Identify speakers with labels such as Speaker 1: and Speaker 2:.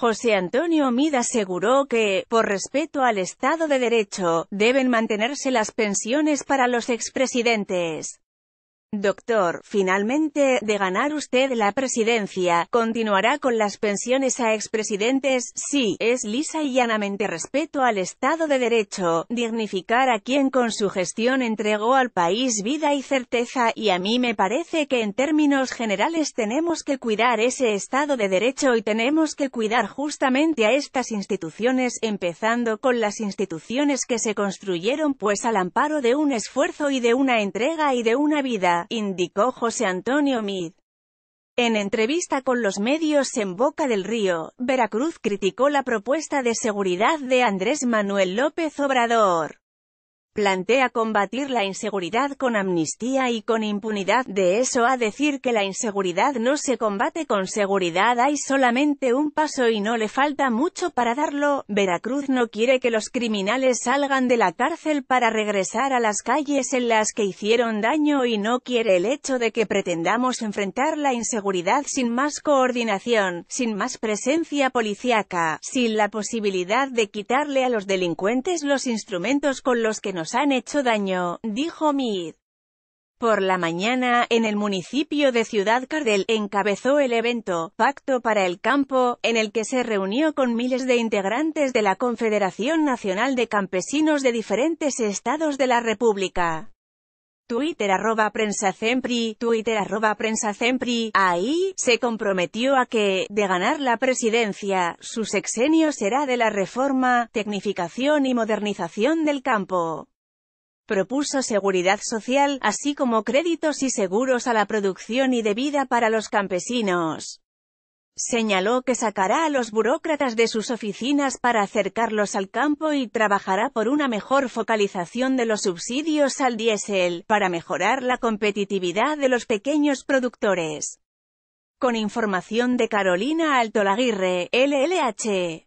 Speaker 1: José Antonio Mida aseguró que, por respeto al Estado de Derecho, deben mantenerse las pensiones para los expresidentes. Doctor, finalmente, de ganar usted la presidencia, continuará con las pensiones a expresidentes, sí, es lisa y llanamente respeto al Estado de Derecho, dignificar a quien con su gestión entregó al país vida y certeza, y a mí me parece que en términos generales tenemos que cuidar ese Estado de Derecho y tenemos que cuidar justamente a estas instituciones, empezando con las instituciones que se construyeron pues al amparo de un esfuerzo y de una entrega y de una vida indicó José Antonio Mid. En entrevista con los medios en Boca del Río, Veracruz criticó la propuesta de seguridad de Andrés Manuel López Obrador plantea combatir la inseguridad con amnistía y con impunidad, de eso a decir que la inseguridad no se combate con seguridad hay solamente un paso y no le falta mucho para darlo, Veracruz no quiere que los criminales salgan de la cárcel para regresar a las calles en las que hicieron daño y no quiere el hecho de que pretendamos enfrentar la inseguridad sin más coordinación, sin más presencia policíaca, sin la posibilidad de quitarle a los delincuentes los instrumentos con los que nos han hecho daño, dijo Mid. Por la mañana, en el municipio de Ciudad Cardel, encabezó el evento Pacto para el Campo, en el que se reunió con miles de integrantes de la Confederación Nacional de Campesinos de diferentes estados de la República. Twitter arroba prensa Cempri, Twitter arroba prensa Cempri, ahí, se comprometió a que, de ganar la presidencia, su sexenio será de la reforma, tecnificación y modernización del campo propuso seguridad social, así como créditos y seguros a la producción y de vida para los campesinos. Señaló que sacará a los burócratas de sus oficinas para acercarlos al campo y trabajará por una mejor focalización de los subsidios al diésel, para mejorar la competitividad de los pequeños productores. Con información de Carolina Altolaguirre, LLH.